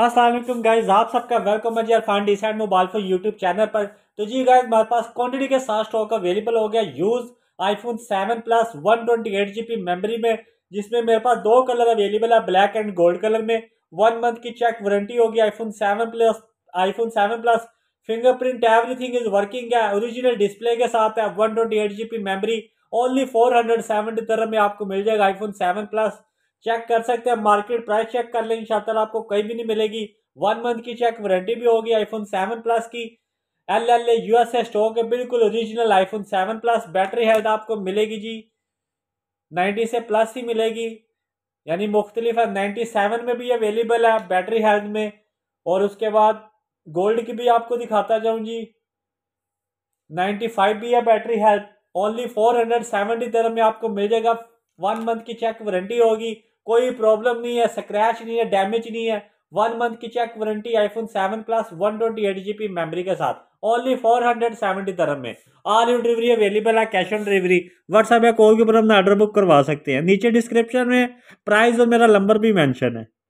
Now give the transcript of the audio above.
Aslam guys आप सबका welcome है जी Arfan D decide mobile phone YouTube channel पर तो जी गाइज हमारे पास क्वान्टिटी के साथ स्टॉक अवेलेबल हो गया use iPhone seven plus one twenty eight G memory में जिसमें मेरे पास दो कलर अवेलेबल है ब्लैक एंड गोल्ड कलर में वन मंथ की चेक वारंटी होगी iPhone seven plus iPhone seven plus fingerprint everything is working है ओरिजिनल डिस्प्ले के साथ है one twenty eight G memory only four hundred seven में आपको मिल जाएगा आईफोन सेवन प्लस चेक कर सकते हैं मार्केट प्राइस चेक कर लें इंशाल्लाह आपको कहीं भी नहीं मिलेगी वन मंथ की चेक वारंटी भी होगी आईफोन सेवन प्लस की L L A U S stock है बिल्कुल original iPhone seven plus battery health आपको मिलेगी जी नाइन्टी से प्लस ही मिलेगी यानी मुख्तलिफ है नाइन्टी सेवन में भी अवेलेबल है बैटरी हेल्थ में और उसके बाद गोल्ड की भी आपको दिखाता जाऊँ जी नाइन्टी फाइव भी है battery health only four hundred seventy में आपको मिल जाएगा वन मंथ की चेक वारंटी होगी कोई प्रॉब्लम नहीं है स्क्रैच नहीं है डैमेज नहीं है वन मंथ की check warranty iPhone seven plus one twenty eight G memory के साथ ओनली फोर हंड्रेड सेवेंटी धर्म में ऑल यू डिलीवरी अवेलेबल है कैश ऑन डिलीवरी व्हाट्सएप या कॉल के ऊपर हम ऑर्डर बुक करवा सकते हैं नीचे डिस्क्रिप्शन में प्राइस और मेरा नंबर भी मैंशन है